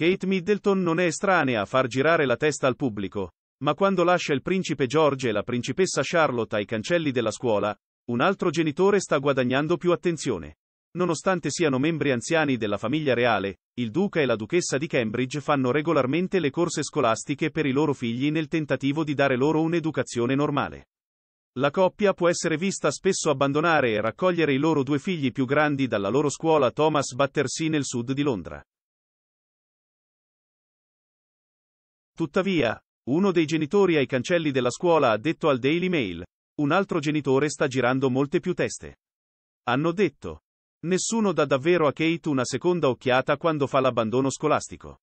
Kate Middleton non è estranea a far girare la testa al pubblico, ma quando lascia il principe George e la principessa Charlotte ai cancelli della scuola, un altro genitore sta guadagnando più attenzione. Nonostante siano membri anziani della famiglia reale, il duca e la duchessa di Cambridge fanno regolarmente le corse scolastiche per i loro figli nel tentativo di dare loro un'educazione normale. La coppia può essere vista spesso abbandonare e raccogliere i loro due figli più grandi dalla loro scuola Thomas Battersea nel sud di Londra. Tuttavia, uno dei genitori ai cancelli della scuola ha detto al Daily Mail, un altro genitore sta girando molte più teste. Hanno detto, nessuno dà davvero a Kate una seconda occhiata quando fa l'abbandono scolastico.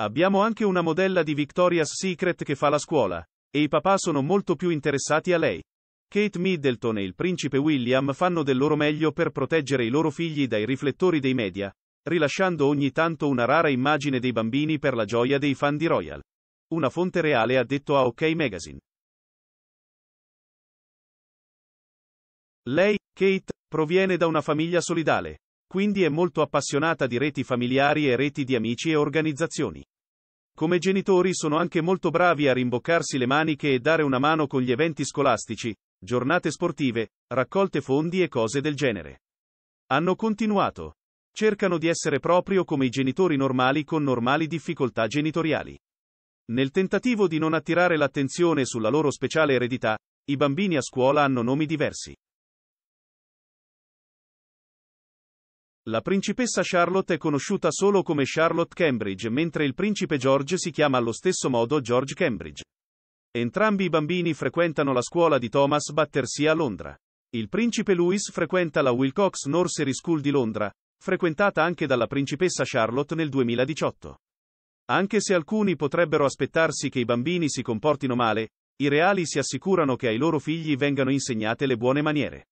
Abbiamo anche una modella di Victoria's Secret che fa la scuola, e i papà sono molto più interessati a lei. Kate Middleton e il principe William fanno del loro meglio per proteggere i loro figli dai riflettori dei media, rilasciando ogni tanto una rara immagine dei bambini per la gioia dei fan di Royal. Una fonte reale ha detto a OK Magazine. Lei, Kate, proviene da una famiglia solidale, quindi è molto appassionata di reti familiari e reti di amici e organizzazioni. Come genitori sono anche molto bravi a rimboccarsi le maniche e dare una mano con gli eventi scolastici, giornate sportive, raccolte fondi e cose del genere. Hanno continuato. Cercano di essere proprio come i genitori normali con normali difficoltà genitoriali. Nel tentativo di non attirare l'attenzione sulla loro speciale eredità, i bambini a scuola hanno nomi diversi. La principessa Charlotte è conosciuta solo come Charlotte Cambridge, mentre il principe George si chiama allo stesso modo George Cambridge. Entrambi i bambini frequentano la scuola di Thomas Battersea a Londra. Il principe Louis frequenta la Wilcox Nursery School di Londra, frequentata anche dalla principessa Charlotte nel 2018. Anche se alcuni potrebbero aspettarsi che i bambini si comportino male, i reali si assicurano che ai loro figli vengano insegnate le buone maniere.